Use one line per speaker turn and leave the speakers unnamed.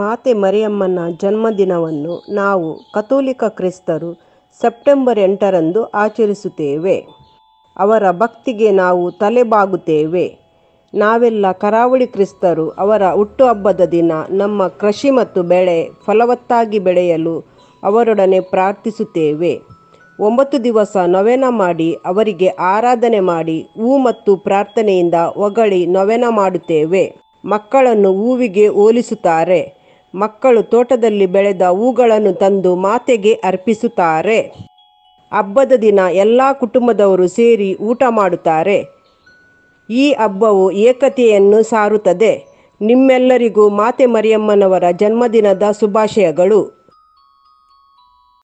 ಮಾತೆ ಮರಿಯಮ್ಮನ ಜನ್ಮದಿನವನ್ನು ನಾವು ಕಥೋಲಿಕ ಕ್ರಿಸ್ತರು ಸೆಪ್ಟೆಂಬರ್ ಎಂಟರಂದು ಆಚರಿಸುತ್ತೇವೆ ಅವರ ಭಕ್ತಿಗೆ ನಾವು ತಲೆಬಾಗುತ್ತೇವೆ ನಾವೆಲ್ಲ ಕರಾವಳಿ ಕ್ರಿಸ್ತರು ಅವರ ಹುಟ್ಟುಹಬ್ಬದ ದಿನ ನಮ್ಮ ಕೃಷಿ ಮತ್ತು ಬೆಳೆ ಫಲವತ್ತಾಗಿ ಬೆಳೆಯಲು ಅವರೊಡನೆ ಪ್ರಾರ್ಥಿಸುತ್ತೇವೆ ಒಂಬತ್ತು ದಿವಸ ನೊವೆನ ಮಾಡಿ ಅವರಿಗೆ ಆರಾಧನೆ ಮಾಡಿ ಹೂ ಮತ್ತು ಪ್ರಾರ್ಥನೆಯಿಂದ ಒಗಳಿ ನೊವೆನ ಮಾಡುತ್ತೇವೆ ಮಕ್ಕಳನ್ನು ಹೂವಿಗೆ ಹೋಲಿಸುತ್ತಾರೆ ಮಕ್ಕಳು ತೋಟದಲ್ಲಿ ಬೆಳೆದ ಹೂಗಳನ್ನು ತಂದು ಮಾತೆಗೆ ಅರ್ಪಿಸುತ್ತಾರೆ ಹಬ್ಬದ ದಿನ ಎಲ್ಲ ಕುಟುಂಬದವರು ಸೇರಿ ಊಟ ಮಾಡುತ್ತಾರೆ ಈ ಹಬ್ಬವು ಏಕತೆಯನ್ನು ಸಾರುತ್ತದೆ ನಿಮ್ಮೆಲ್ಲರಿಗೂ ಮಾತೆ ಮರಿಯಮ್ಮನವರ ಜನ್ಮದಿನದ ಶುಭಾಶಯಗಳು